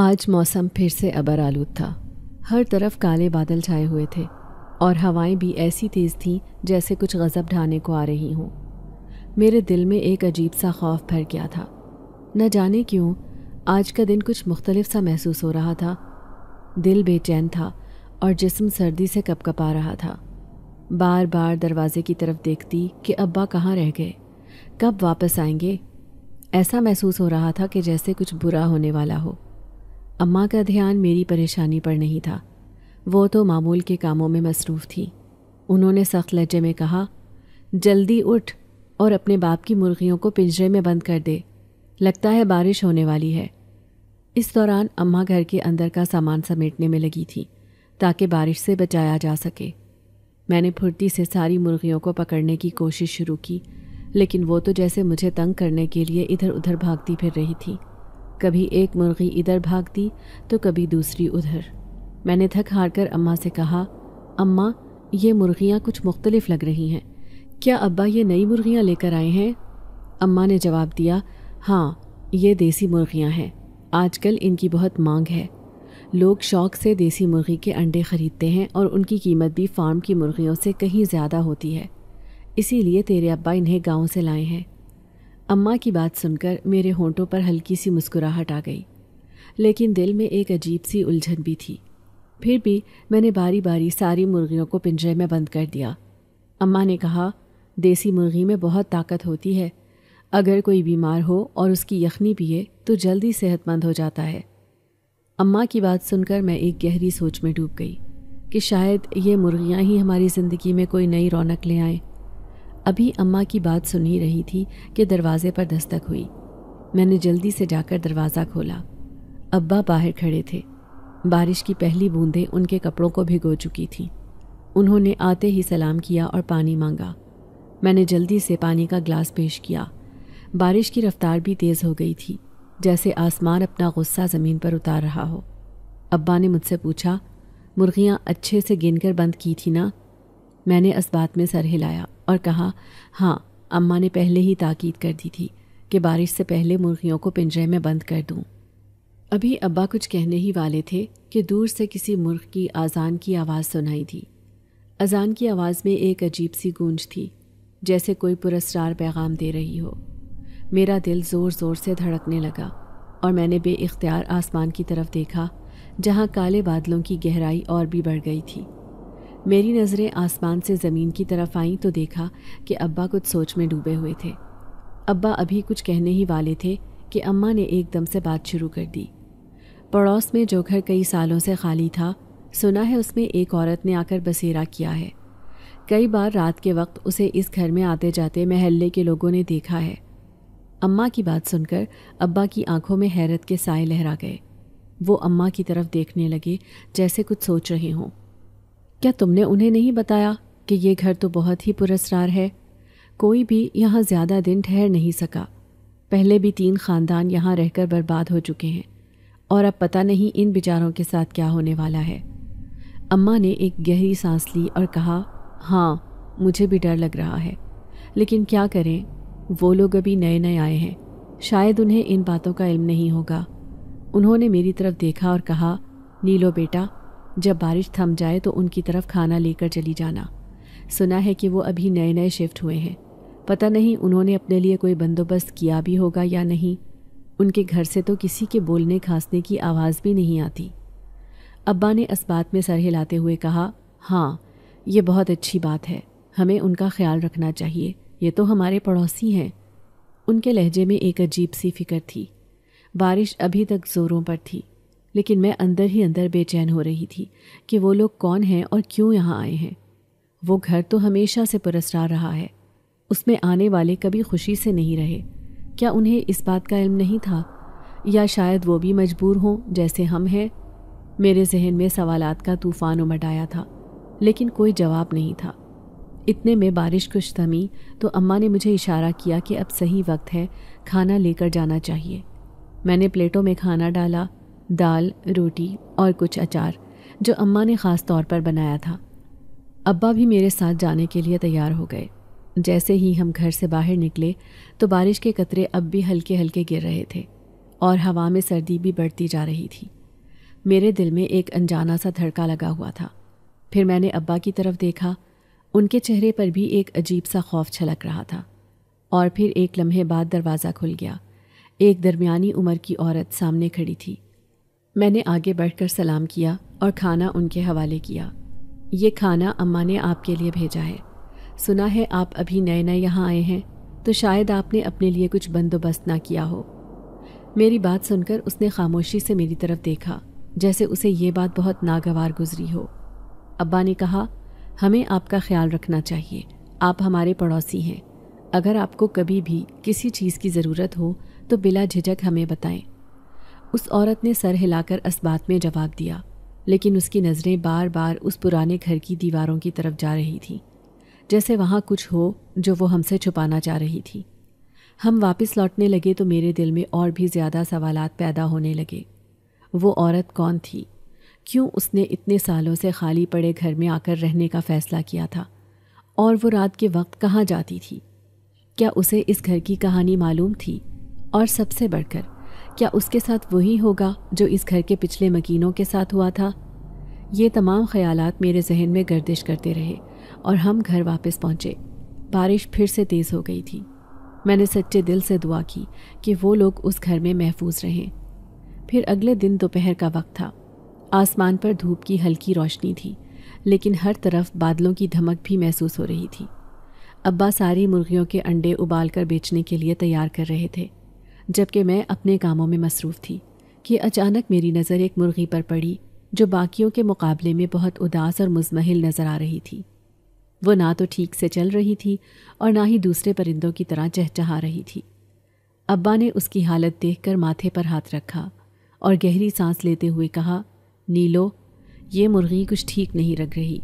आज मौसम फिर से अबर आलूद था हर तरफ काले बादल छाए हुए थे और हवाएं भी ऐसी तेज़ थीं जैसे कुछ गज़ब ढाने को आ रही हों मेरे दिल में एक अजीब सा खौफ भर गया था न जाने क्यों आज का दिन कुछ मुख्तलिफ सा महसूस हो रहा था दिल बेचैन था और जिस्म सर्दी से कपकपा रहा था बार बार दरवाजे की तरफ देखती कि अब्बा कहाँ रह गए कब वापस आएंगे ऐसा महसूस हो रहा था कि जैसे कुछ बुरा होने वाला हो अम्मा का ध्यान मेरी परेशानी पर नहीं था वो तो मामूल के कामों में मसरूफ़ थी उन्होंने सख्त लहजे में कहा जल्दी उठ और अपने बाप की मुर्गियों को पिंजरे में बंद कर दे लगता है बारिश होने वाली है इस दौरान अम्मा घर के अंदर का सामान समेटने में लगी थी ताकि बारिश से बचाया जा सके मैंने फुर्ती से सारी मुर्गियों को पकड़ने की कोशिश शुरू की लेकिन वो तो जैसे मुझे तंग करने के लिए इधर उधर भागती फिर रही थी कभी एक मुर्गी इधर भागती तो कभी दूसरी उधर मैंने थक हार कर अम्मा से कहा अम्मा ये मुर्गियाँ कुछ मुख्तलिफ लग रही हैं क्या अब्बा ये नई मुर्गियाँ लेकर आए हैं अम्मा ने जवाब दिया हाँ ये देसी मुर्गियाँ हैं आजकल इनकी बहुत मांग है लोग शौक से देसी मुर्गी के अंडे ख़रीदते हैं और उनकी कीमत भी फार्म की मुर्गियों से कहीं ज़्यादा होती है इसीलिए तेरे अब्बा इन्हें गांव से लाए हैं अम्मा की बात सुनकर मेरे होंठों पर हल्की सी मुस्कुराहट आ गई लेकिन दिल में एक अजीब सी उलझन भी थी फिर भी मैंने बारी बारी सारी मुर्गियों को पिंजरे में बंद कर दिया अम्मा ने कहा देसी मुर्गी में बहुत ताकत होती है अगर कोई बीमार हो और उसकी यखनी पिए तो जल्दी सेहतमंद हो जाता है अम्मा की बात सुनकर मैं एक गहरी सोच में डूब गई कि शायद ये मुर्गियाँ ही हमारी ज़िंदगी में कोई नई रौनक ले आएँ अभी अम्मा की बात सुन ही रही थी कि दरवाजे पर दस्तक हुई मैंने जल्दी से जाकर दरवाज़ा खोला अब्बा बाहर खड़े थे बारिश की पहली बूंदें उनके कपड़ों को भिगो चुकी थीं उन्होंने आते ही सलाम किया और पानी मांगा मैंने जल्दी से पानी का ग्लास पेश किया बारिश की रफ्तार भी तेज़ हो गई थी जैसे आसमान अपना गुस्सा ज़मीन पर उतार रहा हो अब्बा ने मुझसे पूछा मुर्गियाँ अच्छे से गिनकर बंद की थी ना मैंने इस बात में सर हिलाया और कहा हाँ अम्मा ने पहले ही ताकीद कर दी थी कि बारिश से पहले मुर्गियों को पिंजरे में बंद कर दूँ अभी अब्बा कुछ कहने ही वाले थे कि दूर से किसी मुर्ग की आज़ान की आवाज़ सुनाई दी अजान की आवाज़ में एक अजीब सी गूंज थी जैसे कोई पुरस्कार पैगाम दे रही हो मेरा दिल ज़ोर ज़ोर से धड़कने लगा और मैंने बे आसमान की तरफ देखा जहाँ काले बादलों की गहराई और भी बढ़ गई थी मेरी नज़रें आसमान से ज़मीन की तरफ आईं तो देखा कि अब्बा कुछ सोच में डूबे हुए थे अब्बा अभी कुछ कहने ही वाले थे कि अम्मा ने एकदम से बात शुरू कर दी पड़ोस में जो घर कई सालों से खाली था सुना है उसमें एक औरत ने आकर बसेरा किया है कई बार रात के वक्त उसे इस घर में आते जाते महल्ले के लोगों ने देखा है अम्मा की बात सुनकर अब्बा की आंखों में हैरत के साय लहरा गए वो अम्मा की तरफ देखने लगे जैसे कुछ सोच रहे हों क्या तुमने उन्हें नहीं बताया कि ये घर तो बहुत ही पुरस्कार है कोई भी यहाँ ज़्यादा दिन ठहर नहीं सका पहले भी तीन खानदान यहाँ रहकर बर्बाद हो चुके हैं और अब पता नहीं इन बेचारों के साथ क्या होने वाला है अम्मा ने एक गहरी सांस ली और कहा हाँ मुझे भी डर लग रहा है लेकिन क्या करें वो लोग अभी नए नए आए हैं शायद उन्हें इन बातों का इल्म नहीं होगा उन्होंने मेरी तरफ देखा और कहा नीलो बेटा जब बारिश थम जाए तो उनकी तरफ खाना लेकर चली जाना सुना है कि वो अभी नए नए शिफ्ट हुए हैं पता नहीं उन्होंने अपने लिए कोई बंदोबस्त किया भी होगा या नहीं उनके घर से तो किसी के बोलने खांसने की आवाज़ भी नहीं आती अब्बा ने इस बात में सर हिलाते हुए कहा हाँ ये बहुत अच्छी बात है हमें उनका ख्याल रखना चाहिए ये तो हमारे पड़ोसी हैं उनके लहजे में एक अजीब सी फिक्र थी बारिश अभी तक ज़ोरों पर थी लेकिन मैं अंदर ही अंदर बेचैन हो रही थी कि वो लोग कौन हैं और क्यों यहाँ आए हैं वो घर तो हमेशा से पुरस्कार रहा है उसमें आने वाले कभी खुशी से नहीं रहे क्या उन्हें इस बात का इल्म नहीं था या शायद वो भी मजबूर हों जैसे हम हैं मेरे जहन में सवाल का तूफ़ान उमट आया था लेकिन कोई जवाब नहीं था इतने में बारिश कुछ थमी तो अम्मा ने मुझे इशारा किया कि अब सही वक्त है खाना लेकर जाना चाहिए मैंने प्लेटों में खाना डाला दाल रोटी और कुछ अचार जो अम्मा ने ख़ास तौर पर बनाया था अब्बा भी मेरे साथ जाने के लिए तैयार हो गए जैसे ही हम घर से बाहर निकले तो बारिश के कतरे अब भी हल्के हल्के गिर रहे थे और हवा में सर्दी भी बढ़ती जा रही थी मेरे दिल में एक अनजाना सा धड़का लगा हुआ था फिर मैंने अब्बा की तरफ देखा उनके चेहरे पर भी एक अजीब सा खौफ छलक रहा था और फिर एक लम्हे बाद दरवाज़ा खुल गया एक दरमियानी उम्र की औरत सामने खड़ी थी मैंने आगे बढ़कर सलाम किया और खाना उनके हवाले किया ये खाना अम्मा ने आपके लिए भेजा है सुना है आप अभी नए नए यहाँ आए हैं तो शायद आपने अपने लिए कुछ बंदोबस्त ना किया हो मेरी बात सुनकर उसने खामोशी से मेरी तरफ देखा जैसे उसे ये बात बहुत नागवार गुजरी हो अब्बा ने कहा हमें आपका ख्याल रखना चाहिए आप हमारे पड़ोसी हैं अगर आपको कभी भी किसी चीज़ की ज़रूरत हो तो बिला झिझक हमें बताएं उस औरत ने सर हिलाकर बात में जवाब दिया लेकिन उसकी नज़रें बार बार उस पुराने घर की दीवारों की तरफ जा रही थीं जैसे वहाँ कुछ हो जो वो हमसे छुपाना चाह रही थी हम वापस लौटने लगे तो मेरे दिल में और भी ज़्यादा सवाल पैदा होने लगे वो औरत कौन थी क्यों उसने इतने सालों से खाली पड़े घर में आकर रहने का फ़ैसला किया था और वो रात के वक्त कहाँ जाती थी क्या उसे इस घर की कहानी मालूम थी और सबसे बढ़कर क्या उसके साथ वही होगा जो इस घर के पिछले मकीनों के साथ हुआ था ये तमाम ख्यालात मेरे जहन में गर्दिश करते रहे और हम घर वापस पहुंचे बारिश फिर से तेज़ हो गई थी मैंने सच्चे दिल से दुआ की कि वो लोग उस घर में महफूज रहें फिर अगले दिन दोपहर का वक्त था आसमान पर धूप की हल्की रोशनी थी लेकिन हर तरफ बादलों की धमक भी महसूस हो रही थी अब्बा सारी मुर्गियों के अंडे उबाल कर बेचने के लिए तैयार कर रहे थे जबकि मैं अपने कामों में मसरूफ़ थी कि अचानक मेरी नज़र एक मुर्गी पर पड़ी जो बाकियों के मुकाबले में बहुत उदास और मुजमहल नज़र आ रही थी वो ना तो ठीक से चल रही थी और ना ही दूसरे परिंदों की तरह चहचहा रही थी अब्बा ने उसकी हालत देखकर माथे पर हाथ रखा और गहरी सांस लेते हुए कहा नीलो ये मुर्गी कुछ ठीक नहीं रख रही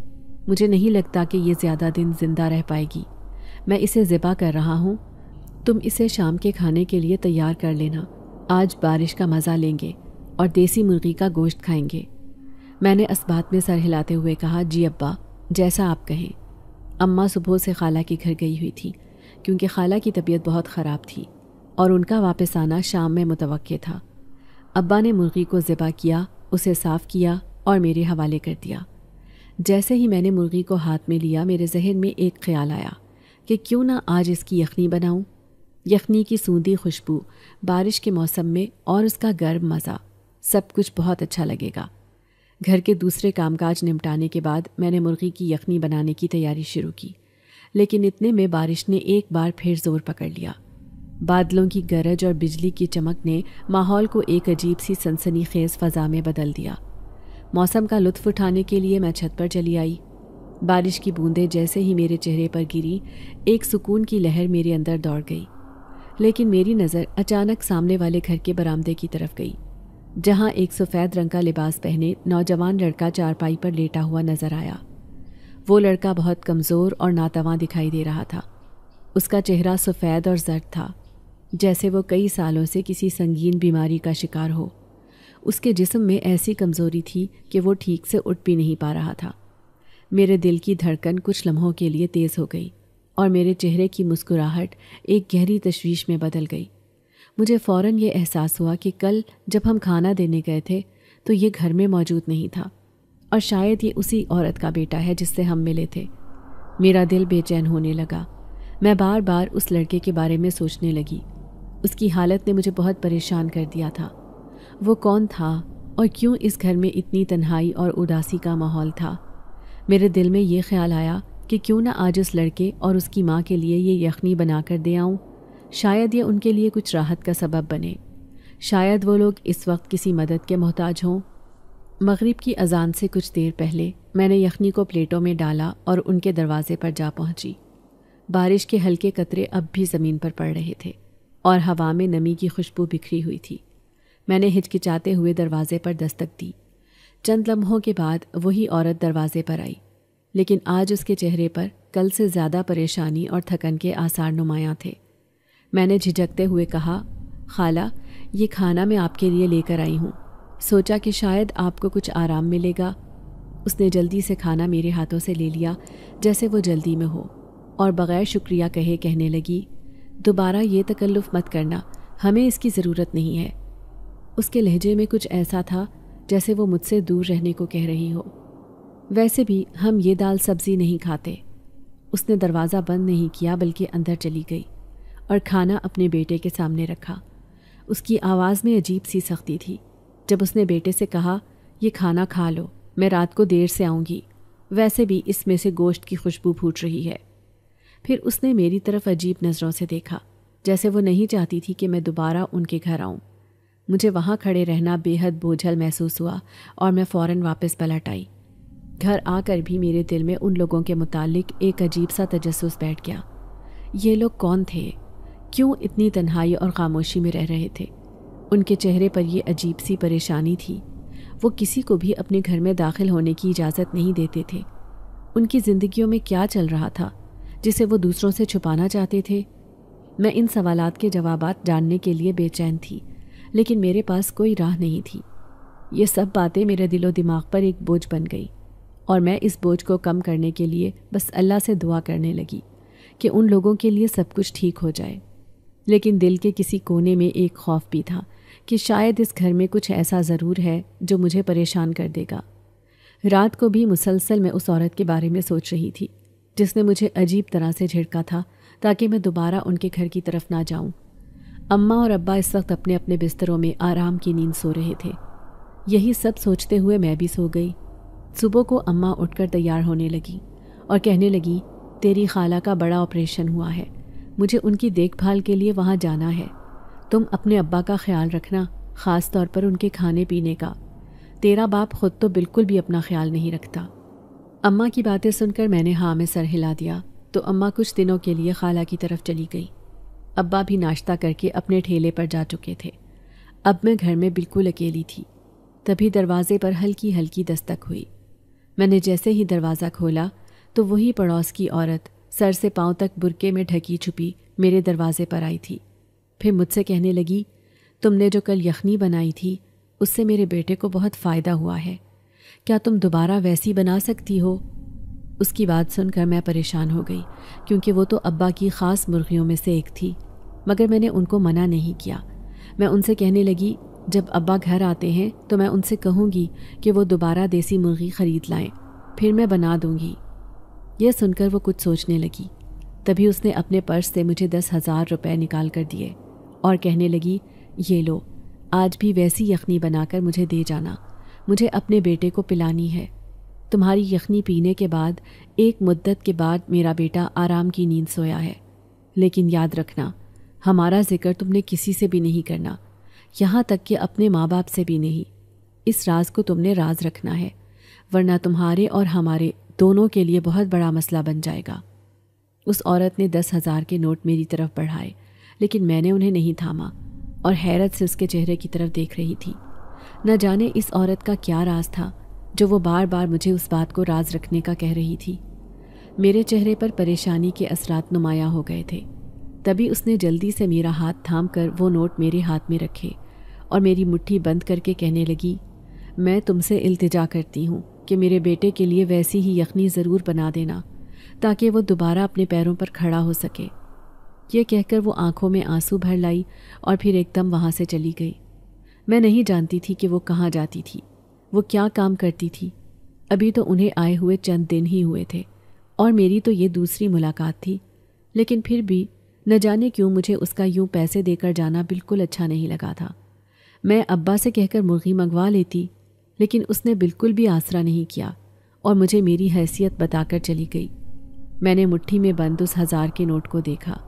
मुझे नहीं लगता कि ये ज़्यादा दिन जिंदा रह पाएगी मैं इसे ज़िबा कर रहा हूँ तुम इसे शाम के खाने के लिए तैयार कर लेना आज बारिश का मज़ा लेंगे और देसी मुर्गी का गोश्त खाएंगे मैंने असबात में सर हिलाते हुए कहा जी अब्बा जैसा आप कहें अम्मा सुबह से खाला के घर गई हुई थी क्योंकि खाला की तबीयत बहुत ख़राब थी और उनका वापस आना शाम में मुतव था अब्बा ने मुर्गी को ज़िबा किया उसे साफ़ किया और मेरे हवाले कर दिया जैसे ही मैंने मुर्गी को हाथ में लिया मेरे जहन में एक ख्याल आया कि क्यों ना आज इसकी यखनी बनाऊं यखनी की सूंदी खुशबू बारिश के मौसम में और उसका गर्म मज़ा सब कुछ बहुत अच्छा लगेगा घर के दूसरे कामकाज निपटाने के बाद मैंने मुर्गी की यखनी बनाने की तैयारी शुरू की लेकिन इतने में बारिश ने एक बार फिर जोर पकड़ लिया बादलों की गरज और बिजली की चमक ने माहौल को एक अजीब सी सनसनीखेज फजा में बदल दिया मौसम का लुत्फ उठाने के लिए मैं छत पर चली आई बारिश की बूंदें जैसे ही मेरे चेहरे पर गिरी एक सुकून की लहर मेरे अंदर दौड़ गई लेकिन मेरी नज़र अचानक सामने वाले घर के बरामदे की तरफ गई जहाँ एक सफ़ेद रंग का लिबास पहने नौजवान लड़का चारपाई पर लेटा हुआ नज़र आया वो लड़का बहुत कमज़ोर और नातवा दिखाई दे रहा था उसका चेहरा सफ़ेद और जर्द था जैसे वो कई सालों से किसी संगीन बीमारी का शिकार हो उसके जिस्म में ऐसी कमज़ोरी थी कि वो ठीक से उठ भी नहीं पा रहा था मेरे दिल की धड़कन कुछ लम्हों के लिए तेज़ हो गई और मेरे चेहरे की मुस्कुराहट एक गहरी तश्वीश में बदल गई मुझे फ़ौर ये एहसास हुआ कि कल जब हम खाना देने गए थे तो ये घर में मौजूद नहीं था और शायद ये उसी औरत का बेटा है जिससे हम मिले थे मेरा दिल बेचैन होने लगा मैं बार बार उस लड़के के बारे में सोचने लगी उसकी हालत ने मुझे बहुत परेशान कर दिया था वो कौन था और क्यों इस घर में इतनी तन्हाई और उदासी का माहौल था मेरे दिल में ये ख्याल आया कि क्यों ना आज उस लड़के और उसकी माँ के लिए ये यखनी बना कर दे आऊँ शायद ये उनके लिए कुछ राहत का सबब बने शायद वो लोग इस वक्त किसी मदद के मोहताज हों मगरिब की अजान से कुछ देर पहले मैंने यखनी को प्लेटों में डाला और उनके दरवाजे पर जा पहुंची बारिश के हल्के कतरे अब भी ज़मीन पर पड़ रहे थे और हवा में नमी की खुशबू बिखरी हुई थी मैंने हिचकिचाते हुए दरवाजे पर दस्तक दी चंद लम्हों के बाद वही औरत दरवाजे पर आई लेकिन आज उसके चेहरे पर कल से ज़्यादा परेशानी और थकन के आसार नुमाया थे मैंने झिझकते हुए कहा खाला ये खाना मैं आपके लिए लेकर आई हूँ सोचा कि शायद आपको कुछ आराम मिलेगा उसने जल्दी से खाना मेरे हाथों से ले लिया जैसे वो जल्दी में हो और बग़ैर शुक्रिया कहे कहने लगी दोबारा ये तकल्लुफ़ मत करना हमें इसकी ज़रूरत नहीं है उसके लहजे में कुछ ऐसा था जैसे वो मुझसे दूर रहने को कह रही हो वैसे भी हम ये दाल सब्जी नहीं खाते उसने दरवाज़ा बंद नहीं किया बल्कि अंदर चली गई और खाना अपने बेटे के सामने रखा उसकी आवाज़ में अजीब सी सख्ती थी जब उसने बेटे से कहा यह खाना खा लो मैं रात को देर से आऊँगी वैसे भी इसमें से गोश्त की खुशबू फूट रही है फिर उसने मेरी तरफ अजीब नज़रों से देखा जैसे वो नहीं चाहती थी कि मैं दोबारा उनके घर आऊँ मुझे वहाँ खड़े रहना बेहद बोझल महसूस हुआ और मैं फ़ौरन वापस पलट आई घर आकर भी मेरे दिल में उन लोगों के मुतालिक एक अजीब सा तजस्स बैठ गया ये लोग कौन थे क्यों इतनी तन्हाई और खामोशी में रह रहे थे उनके चेहरे पर यह अजीब सी परेशानी थी वो किसी को भी अपने घर में दाखिल होने की इजाज़त नहीं देते थे उनकी ज़िंदगियों में क्या चल रहा था जिसे वो दूसरों से छुपाना चाहते थे मैं इन सवाल के जवाब जानने के लिए बेचैन थी लेकिन मेरे पास कोई राह नहीं थी ये सब बातें मेरे दिलो दिमाग पर एक बोझ बन गई और मैं इस बोझ को कम करने के लिए बस अल्लाह से दुआ करने लगी कि उन लोगों के लिए सब कुछ ठीक हो जाए लेकिन दिल के किसी कोने में एक खौफ भी था कि शायद इस घर में कुछ ऐसा ज़रूर है जो मुझे परेशान कर देगा रात को भी मुसलसल मैं उस औरत के बारे में सोच रही थी जिसने मुझे अजीब तरह से झिड़का था ताकि मैं दोबारा उनके घर की तरफ ना जाऊं। अम्मा और अब्बा इस वक्त अपने अपने बिस्तरों में आराम की नींद सो रहे थे यही सब सोचते हुए मैं भी सो गई सुबह को अम्मा उठकर तैयार होने लगी और कहने लगी तेरी खाला का बड़ा ऑपरेशन हुआ है मुझे उनकी देखभाल के लिए वहाँ जाना है तुम अपने अब्बा का ख्याल रखना ख़ास तौर पर उनके खाने पीने का तेरा बाप खुद तो बिल्कुल भी अपना ख्याल नहीं रखता अम्मा की बातें सुनकर मैंने हाँ में सर हिला दिया तो अम्मा कुछ दिनों के लिए खाला की तरफ चली गई अब्बा भी नाश्ता करके अपने ठेले पर जा चुके थे अब मैं घर में बिल्कुल अकेली थी तभी दरवाजे पर हल्की हल्की दस्तक हुई मैंने जैसे ही दरवाज़ा खोला तो वही पड़ोस की औरत सर से पाँव तक बुरके में ढकी छुपी मेरे दरवाजे पर आई थी फिर मुझसे कहने लगी तुमने जो कल यखनी बनाई थी उससे मेरे बेटे को बहुत फ़ायदा हुआ है क्या तुम दोबारा वैसी बना सकती हो उसकी बात सुनकर मैं परेशान हो गई क्योंकि वो तो अब्बा की ख़ास मुर्गियों में से एक थी मगर मैंने उनको मना नहीं किया मैं उनसे कहने लगी जब अब्बा घर आते हैं तो मैं उनसे कहूँगी कि वो दोबारा देसी मुर्गी ख़रीद लाएं फिर मैं बना दूँगी यह सुनकर वो कुछ सोचने लगी तभी उसने अपने पर्स से मुझे दस हज़ार रुपये निकाल कर दिए और कहने लगी ये लो आज भी वैसी यखनी बनाकर मुझे दे जाना मुझे अपने बेटे को पिलानी है तुम्हारी यखनी पीने के बाद एक मुद्दत के बाद मेरा बेटा आराम की नींद सोया है लेकिन याद रखना हमारा जिक्र तुमने किसी से भी नहीं करना यहाँ तक कि अपने माँ बाप से भी नहीं इस राज को तुमने राज रखना है वरना तुम्हारे और हमारे दोनों के लिए बहुत बड़ा मसला बन जाएगा उस औरत ने दस हज़ार के नोट मेरी तरफ बढ़ाए लेकिन मैंने उन्हें नहीं थामा और हैरत से उसके चेहरे की तरफ देख रही थी न जाने इस औरत का क्या राज था जो वो बार बार मुझे उस बात को राज रखने का कह रही थी मेरे चेहरे पर परेशानी के असरात नुमाया हो गए थे तभी उसने जल्दी से मेरा हाथ थाम कर वो नोट मेरे हाथ में रखे और मेरी मुट्ठी बंद करके कहने लगी मैं तुमसे इल्तिजा करती हूँ कि मेरे बेटे के लिए वैसी ही यखनी ज़रूर बना देना ताकि वो दोबारा अपने पैरों पर खड़ा हो सके ये कहकर वो आंखों में आंसू भर लाई और फिर एकदम वहाँ से चली गई मैं नहीं जानती थी कि वो कहाँ जाती थी वो क्या काम करती थी अभी तो उन्हें आए हुए चंद दिन ही हुए थे और मेरी तो ये दूसरी मुलाकात थी लेकिन फिर भी न जाने क्यों मुझे उसका यूं पैसे देकर जाना बिल्कुल अच्छा नहीं लगा था मैं अब्बा से कहकर मुर्गी मंगवा लेती लेकिन उसने बिल्कुल भी आसरा नहीं किया और मुझे मेरी हैसियत बताकर चली गई मैंने मुट्ठी में बंद उस हज़ार के नोट को देखा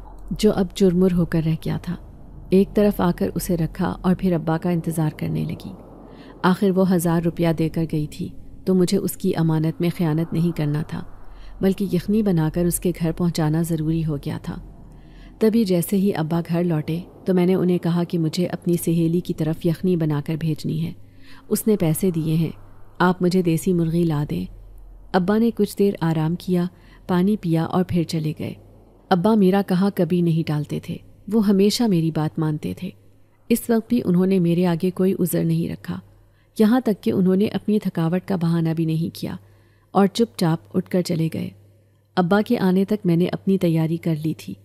जो अब चुरमुर होकर रह गया था एक तरफ आकर उसे रखा और फिर अब्बा का इंतज़ार करने लगी आखिर वो हज़ार रुपया देकर गई थी तो मुझे उसकी अमानत में ख़यानत नहीं करना था बल्कि यखनी बनाकर उसके घर पहुंचाना ज़रूरी हो गया था तभी जैसे ही अब्बा घर लौटे तो मैंने उन्हें कहा कि मुझे अपनी सहेली की तरफ यखनी बनाकर भेजनी है उसने पैसे दिए हैं आप मुझे देसी मुर्गी ला दें अब्बा ने कुछ देर आराम किया पानी पिया और फिर चले गए अब्बा मेरा कहा कभी नहीं डालते थे वो हमेशा मेरी बात मानते थे इस वक्त भी उन्होंने मेरे आगे कोई उज़र नहीं रखा यहाँ तक कि उन्होंने अपनी थकावट का बहाना भी नहीं किया और चुपचाप उठकर चले गए अब्बा के आने तक मैंने अपनी तैयारी कर ली थी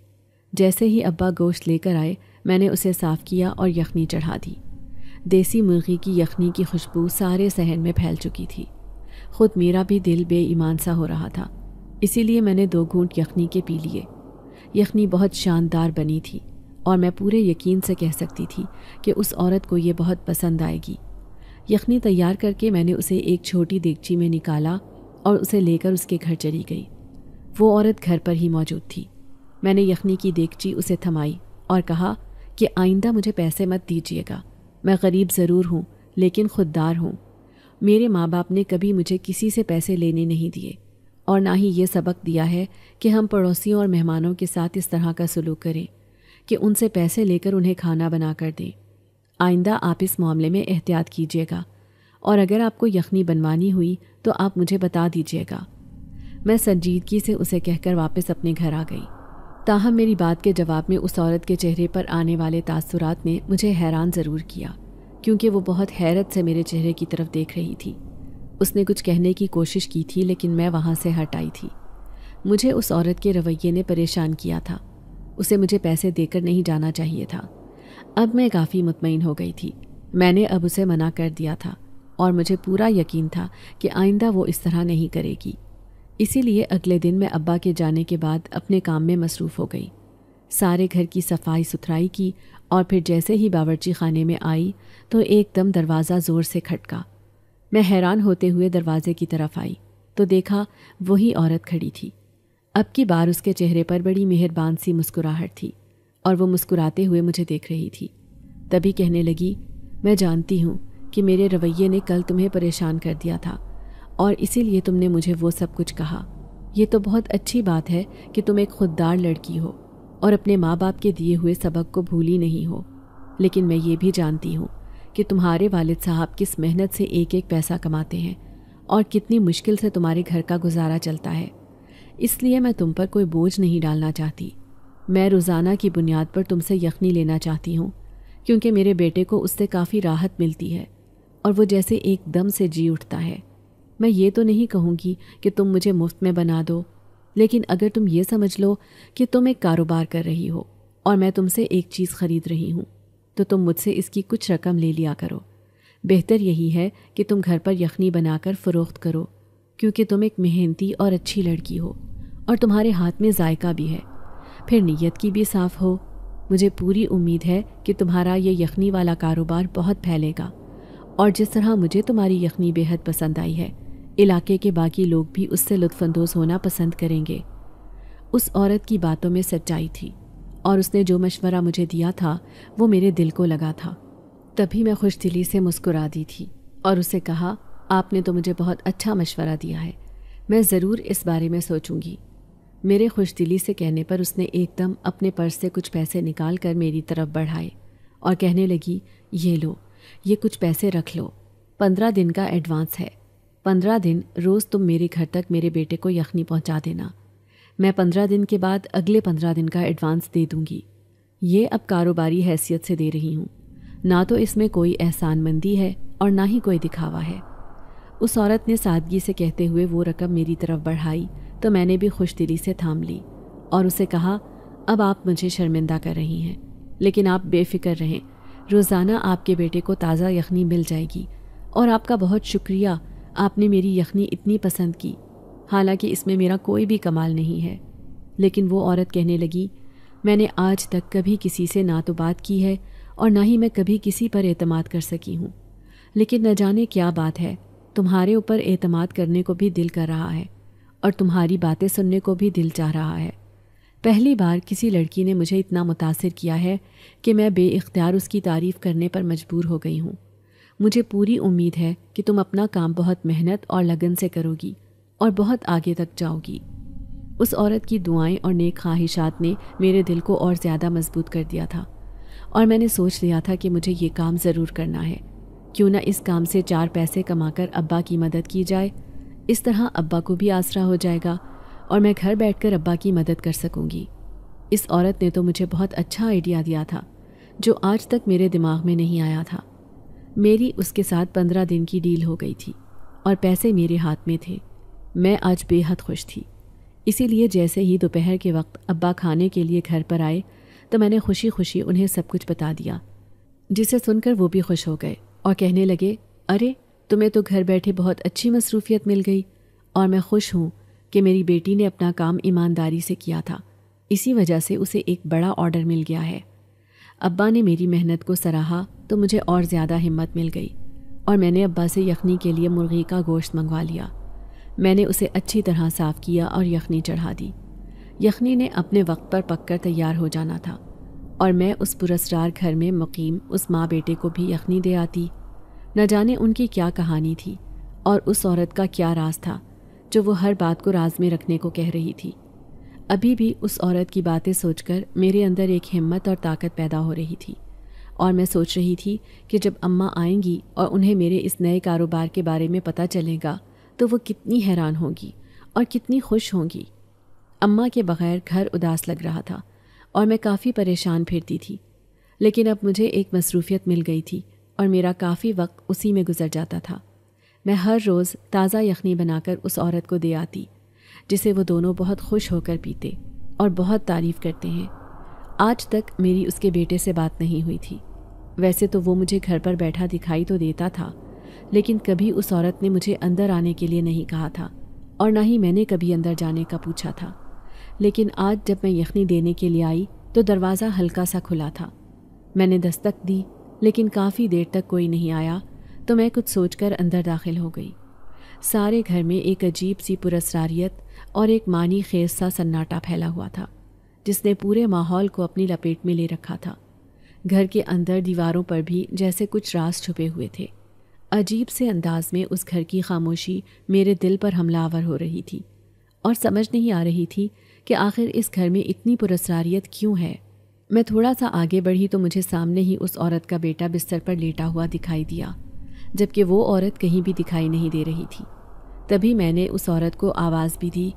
जैसे ही अब्बा गोश्त लेकर आए मैंने उसे साफ़ किया और यखनी चढ़ा दी देसी मुर्गी की यखनी की खुशबू सारे सहन में फैल चुकी थी खुद मेरा भी दिल बेईमान सा हो रहा था इसीलिए मैंने दो घूंट यखनी के पी लिए यखनी बहुत शानदार बनी थी और मैं पूरे यकीन से कह सकती थी कि उस औरत को ये बहुत पसंद आएगी यखनी तैयार करके मैंने उसे एक छोटी देगची में निकाला और उसे लेकर उसके घर चली गई वो औरत घर पर ही मौजूद थी मैंने यखनी की देखची उसे थमाई और कहा कि आइंदा मुझे पैसे मत दीजिएगा मैं गरीब ज़रूर हूँ लेकिन खुददार हूँ मेरे माँ बाप ने कभी मुझे किसी से पैसे लेने नहीं दिए और ना ही ये सबक दिया है कि हम पड़ोसियों और मेहमानों के साथ इस तरह का सलूक करें कि उनसे पैसे लेकर उन्हें खाना बना कर दें आइंदा आप इस मामले में एहतियात कीजिएगा और अगर आपको यखनी बनवानी हुई तो आप मुझे बता दीजिएगा मैं संजीदगी से उसे कहकर वापस अपने घर आ गई ताहम मेरी बात के जवाब में उस औरत के चेहरे पर आने वाले तासुरात ने मुझे हैरान ज़रूर किया क्योंकि वो बहुत हैरत से मेरे चेहरे की तरफ देख रही थी उसने कुछ कहने की कोशिश की थी लेकिन मैं वहाँ से हट आई थी मुझे उस औरत के रवैये ने परेशान किया था उसे मुझे पैसे देकर नहीं जाना चाहिए था अब मैं काफ़ी मुतमिन हो गई थी मैंने अब उसे मना कर दिया था और मुझे पूरा यकीन था कि आइंदा वो इस तरह नहीं करेगी इसीलिए अगले दिन मैं अब्बा के जाने के बाद अपने काम में मसरूफ़ हो गई सारे घर की सफाई सुथराई की और फिर जैसे ही बावर्ची खाने में आई तो एकदम दरवाज़ा ज़ोर से खटका मैं हैरान होते हुए दरवाजे की तरफ आई तो देखा वही औरत खड़ी थी अब की बार उसके चेहरे पर बड़ी मेहरबान सी मुस्कुराहट थी और वो मुस्कुराते हुए मुझे देख रही थी तभी कहने लगी मैं जानती हूँ कि मेरे रवैये ने कल तुम्हें परेशान कर दिया था और इसीलिए तुमने मुझे वो सब कुछ कहा ये तो बहुत अच्छी बात है कि तुम एक खुददार लड़की हो और अपने माँ बाप के दिए हुए सबक को भूली नहीं हो लेकिन मैं ये भी जानती हूँ कि तुम्हारे वालिद साहब किस मेहनत से एक एक पैसा कमाते हैं और कितनी मुश्किल से तुम्हारे घर का गुजारा चलता है इसलिए मैं तुम पर कोई बोझ नहीं डालना चाहती मैं रोज़ाना की बुनियाद पर तुमसे यखनी लेना चाहती हूँ क्योंकि मेरे बेटे को उससे काफ़ी राहत मिलती है और वो जैसे एकदम से जी उठता है मैं ये तो नहीं कहूँगी कि तुम मुझे मुफ्त में बना दो लेकिन अगर तुम ये समझ लो कि तुम एक कारोबार कर रही हो और मैं तुमसे एक चीज़ ख़रीद रही हूँ तो तुम मुझसे इसकी कुछ रकम ले लिया करो बेहतर यही है कि तुम घर पर यखनी बनाकर फ़रोख्त करो क्योंकि तुम एक मेहनती और अच्छी लड़की हो और तुम्हारे हाथ में जायका भी है फिर नीयत की भी साफ़ हो मुझे पूरी उम्मीद है कि तुम्हारा ये यखनी वाला कारोबार बहुत फैलेगा और जिस तरह मुझे तुम्हारी यखनी बेहद पसंद आई है इलाके के बाकी लोग भी उससे लुत्फानंदोज होना पसंद करेंगे उस औरत की बातों में सच्चाई थी और उसने जो मशवरा मुझे दिया था वो मेरे दिल को लगा था तभी मैं खुश दिली से मुस्कुरा दी थी और उसे कहा आपने तो मुझे बहुत अच्छा मशवरा दिया है मैं ज़रूर इस बारे में सोचूंगी मेरे खुश दिली से कहने पर उसने एकदम अपने पर्स से कुछ पैसे निकाल कर मेरी तरफ बढ़ाए और कहने लगी ये लो ये कुछ पैसे रख लो पंद्रह दिन का एडवांस है पंद्रह दिन रोज़ तुम मेरे घर तक मेरे बेटे को यखनी पहुंचा देना मैं पंद्रह दिन के बाद अगले पंद्रह दिन का एडवांस दे दूंगी ये अब कारोबारी हैसियत से दे रही हूँ ना तो इसमें कोई एहसानमंदी है और ना ही कोई दिखावा है उस औरत ने सादगी से कहते हुए वो रकम मेरी तरफ बढ़ाई तो मैंने भी खुश दिली से थाम ली और उसे कहा अब आप मुझे शर्मिंदा कर रही हैं लेकिन आप बेफिक्र रहें रोज़ाना आपके बेटे को ताज़ा यखनी मिल जाएगी और आपका बहुत शुक्रिया आपने मेरी यखनी इतनी पसंद की हालांकि इसमें मेरा कोई भी कमाल नहीं है लेकिन वो औरत कहने लगी मैंने आज तक कभी किसी से ना तो बात की है और ना ही मैं कभी किसी पर एतमाद कर सकी हूँ लेकिन न जाने क्या बात है तुम्हारे ऊपर एतमाद करने को भी दिल कर रहा है और तुम्हारी बातें सुनने को भी दिल चाह रहा है पहली बार किसी लड़की ने मुझे इतना मुतासर किया है कि मैं बेख्तियार उसकी तारीफ़ करने पर मजबूर हो गई हूँ मुझे पूरी उम्मीद है कि तुम अपना काम बहुत मेहनत और लगन से करोगी और बहुत आगे तक जाओगी उस औरत की दुआएं और नेक ख्वाहिशात ने मेरे दिल को और ज़्यादा मजबूत कर दिया था और मैंने सोच लिया था कि मुझे ये काम ज़रूर करना है क्यों ना इस काम से चार पैसे कमाकर अब्बा की मदद की जाए इस तरह अब्बा को भी आसरा हो जाएगा और मैं घर बैठकर अब्बा की मदद कर सकूंगी इस औरत ने तो मुझे बहुत अच्छा आइडिया दिया था जो आज तक मेरे दिमाग में नहीं आया था मेरी उसके साथ पंद्रह दिन की डील हो गई थी और पैसे मेरे हाथ में थे मैं आज बेहद खुश थी इसीलिए जैसे ही दोपहर के वक्त अब्बा खाने के लिए घर पर आए तो मैंने खुशी खुशी उन्हें सब कुछ बता दिया जिसे सुनकर वो भी खुश हो गए और कहने लगे अरे तुम्हें तो घर बैठे बहुत अच्छी मसरूफियत मिल गई और मैं खुश हूँ कि मेरी बेटी ने अपना काम ईमानदारी से किया था इसी वजह से उसे एक बड़ा ऑर्डर मिल गया है अब्बा ने मेरी मेहनत को सराहा तो मुझे और ज़्यादा हिम्मत मिल गई और मैंने अब्बा से यखनी के लिए मुर्गी का गोश्त मंगवा लिया मैंने उसे अच्छी तरह साफ़ किया और यखनी चढ़ा दी यखनी ने अपने वक्त पर पककर तैयार हो जाना था और मैं उस पुरस्कार घर में मुकीम उस माँ बेटे को भी यखनी दे आती न जाने उनकी क्या कहानी थी और उस औरत का क्या राज था जो वो हर बात को राज में रखने को कह रही थी अभी भी उस औरत की बातें सोचकर मेरे अंदर एक हिम्मत और ताकत पैदा हो रही थी और मैं सोच रही थी कि जब अम्मा आएंगी और उन्हें मेरे इस नए कारोबार के बारे में पता चलेगा तो वो कितनी हैरान होंगी और कितनी खुश होंगी अम्मा के बगैर घर उदास लग रहा था और मैं काफ़ी परेशान फिरती थी लेकिन अब मुझे एक मसरूफियत मिल गई थी और मेरा काफ़ी वक्त उसी में गुजर जाता था मैं हर रोज़ ताज़ा यखनी बनाकर उस औरत को दे आती जिसे वो दोनों बहुत खुश होकर पीते और बहुत तारीफ करते हैं आज तक मेरी उसके बेटे से बात नहीं हुई थी वैसे तो वो मुझे घर पर बैठा दिखाई तो देता था लेकिन कभी उस औरत ने मुझे अंदर आने के लिए नहीं कहा था और ना ही मैंने कभी अंदर जाने का पूछा था लेकिन आज जब मैं यखनी देने के लिए आई तो दरवाज़ा हल्का सा खुला था मैंने दस्तक दी लेकिन काफ़ी देर तक कोई नहीं आया तो मैं कुछ सोचकर अंदर दाखिल हो गई सारे घर में एक अजीब सी पुरस्रारियत और एक मानी खेज सा सन्नाटा फैला हुआ था जिसने पूरे माहौल को अपनी लपेट में ले रखा था घर के अंदर दीवारों पर भी जैसे कुछ रास छुपे हुए थे अजीब से अंदाज में उस घर की खामोशी मेरे दिल पर हमलावर हो रही थी और समझ नहीं आ रही थी कि आखिर इस घर में इतनी पुरस्रारियत क्यों है मैं थोड़ा सा आगे बढ़ी तो मुझे सामने ही उस औरत का बेटा बिस्तर पर लेटा हुआ दिखाई दिया जबकि वो औरत कहीं भी दिखाई नहीं दे रही थी तभी मैंने उस औरत को आवाज़ भी दी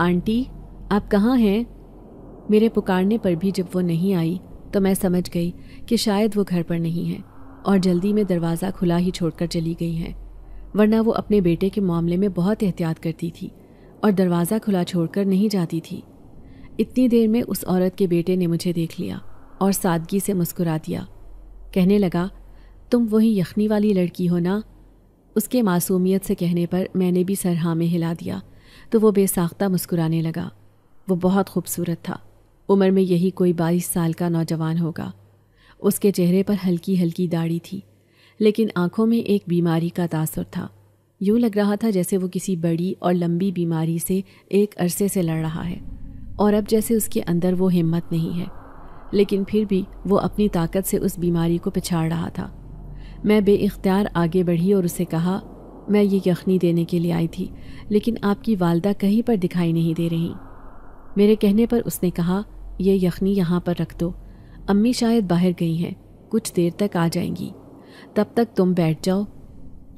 आंटी आप कहाँ हैं मेरे पुकारने पर भी जब वो नहीं आई तो मैं समझ गई कि शायद वो घर पर नहीं है और जल्दी में दरवाज़ा खुला ही छोड़कर चली गई हैं वरना वो अपने बेटे के मामले में बहुत एहतियात करती थी और दरवाज़ा खुला छोड़कर नहीं जाती थी इतनी देर में उस औरत के बेटे ने मुझे देख लिया और सादगी से मुस्कुरा दिया कहने लगा तुम वही यखनी वाली लड़की हो ना उसके मासूमियत से कहने पर मैंने भी सरहा में हिला दिया तो वो बेसाख्ता मुस्कुराने लगा वो बहुत खूबसूरत था उम्र में यही कोई बाईस साल का नौजवान होगा उसके चेहरे पर हल्की हल्की दाढ़ी थी लेकिन आंखों में एक बीमारी का तासर था यूँ लग रहा था जैसे वो किसी बड़ी और लंबी बीमारी से एक अरसे से लड़ रहा है और अब जैसे उसके अंदर वो हिम्मत नहीं है लेकिन फिर भी वो अपनी ताकत से उस बीमारी को पिछाड़ रहा था मैं बेख्तियार आगे बढ़ी और उसे कहा मैं ये यखनी देने के लिए आई थी लेकिन आपकी वालदा कहीं पर दिखाई नहीं दे रही मेरे कहने पर उसने कहा यह यखनी यहाँ पर रख दो अम्मी शायद बाहर गई हैं कुछ देर तक आ जाएंगी तब तक तुम बैठ जाओ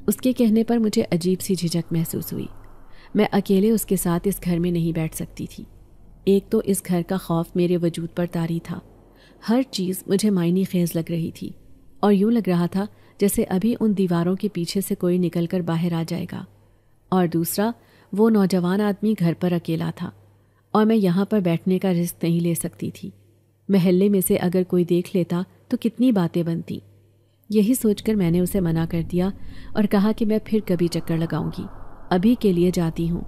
उसके कहने पर मुझे अजीब सी झिझक महसूस हुई मैं अकेले उसके साथ इस घर में नहीं बैठ सकती थी एक तो इस घर का खौफ मेरे वजूद पर तारी था हर चीज़ मुझे मायनी खेज लग रही थी और यूं लग रहा था जैसे अभी उन दीवारों के पीछे से कोई निकलकर बाहर आ जाएगा और दूसरा वो नौजवान आदमी घर पर अकेला था और मैं यहाँ पर बैठने का रिस्क नहीं ले सकती थी महल्ले में से अगर कोई देख लेता तो कितनी बातें बनती यही सोचकर मैंने उसे मना कर दिया और कहा कि मैं फिर कभी चक्कर लगाऊंगी अभी के लिए जाती हूँ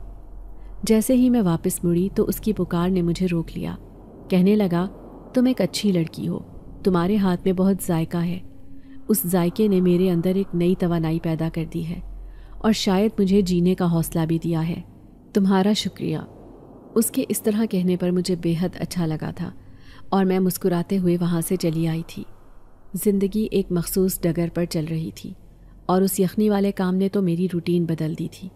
जैसे ही मैं वापस मुड़ी तो उसकी पुकार ने मुझे रोक लिया कहने लगा तुम एक अच्छी लड़की हो तुम्हारे हाथ में बहुत जायका है उस जायके ने मेरे अंदर एक नई तवानाई पैदा कर दी है और शायद मुझे जीने का हौसला भी दिया है तुम्हारा शुक्रिया उसके इस तरह कहने पर मुझे बेहद अच्छा लगा था और मैं मुस्कुराते हुए वहाँ से चली आई थी ज़िंदगी एक मखसूस डगर पर चल रही थी और उस यखनी वाले काम ने तो मेरी रूटीन बदल दी थी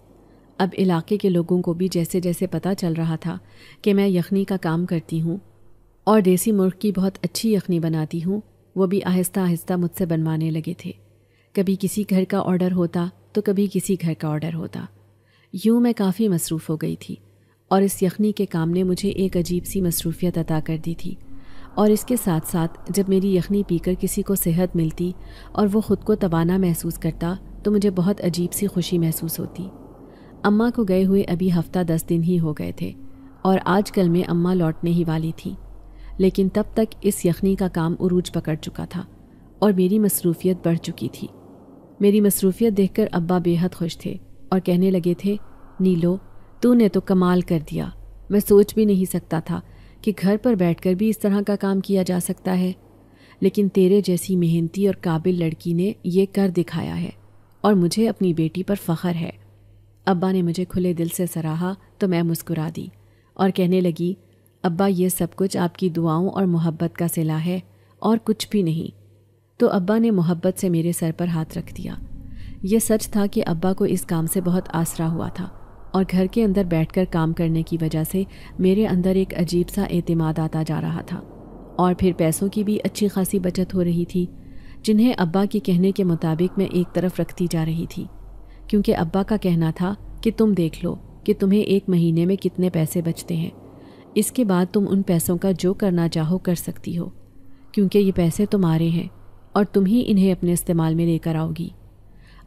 अब इलाके के लोगों को भी जैसे जैसे पता चल रहा था कि मैं यखनी का काम करती हूँ और देसी मुर्ग की बहुत अच्छी यखनी बनाती हूँ वो भी आहिस्ता आहिस्ता मुझसे बनवाने लगे थे कभी किसी घर का ऑर्डर होता तो कभी किसी घर का ऑर्डर होता यूं मैं काफ़ी मसरूफ़ हो गई थी और इस यखनी के काम ने मुझे एक अजीब सी मसरूफियत अदा कर दी थी और इसके साथ साथ जब मेरी यखनी पीकर किसी को सेहत मिलती और वो ख़ुद को तबाना महसूस करता तो मुझे बहुत अजीब सी खुशी महसूस होती अम्मा को गए हुए अभी हफ़्ता दस दिन ही हो गए थे और आजकल में अम्मा लौटने ही वाली थी लेकिन तब तक इस यखनी का काम उरूज पकड़ चुका था और मेरी मसरूफियत बढ़ चुकी थी मेरी मसरूफियत देखकर अब्बा बेहद खुश थे और कहने लगे थे नीलो तूने तो कमाल कर दिया मैं सोच भी नहीं सकता था कि घर पर बैठकर भी इस तरह का काम किया जा सकता है लेकिन तेरे जैसी मेहनती और काबिल लड़की ने यह कर दिखाया है और मुझे अपनी बेटी पर फ़ख्र है अब्बा ने मुझे खुले दिल से सराहा तो मैं मुस्कुरा दी और कहने लगी अब्बा ये सब कुछ आपकी दुआओं और मोहब्बत का सिला है और कुछ भी नहीं तो अब्बा ने मोहब्बत से मेरे सर पर हाथ रख दिया यह सच था कि अब्बा को इस काम से बहुत आसरा हुआ था और घर के अंदर बैठकर काम करने की वजह से मेरे अंदर एक अजीब सा एतमाद आता जा रहा था और फिर पैसों की भी अच्छी खासी बचत हो रही थी जिन्हें अब्बा के कहने के मुताबिक मैं एक तरफ रखती जा रही थी क्योंकि अब्बा का कहना था कि तुम देख लो कि तुम्हें एक महीने में कितने पैसे बचते हैं इसके बाद तुम उन पैसों का जो करना चाहो कर सकती हो क्योंकि ये पैसे तुम्हारे हैं और तुम ही इन्हें अपने इस्तेमाल में लेकर आओगी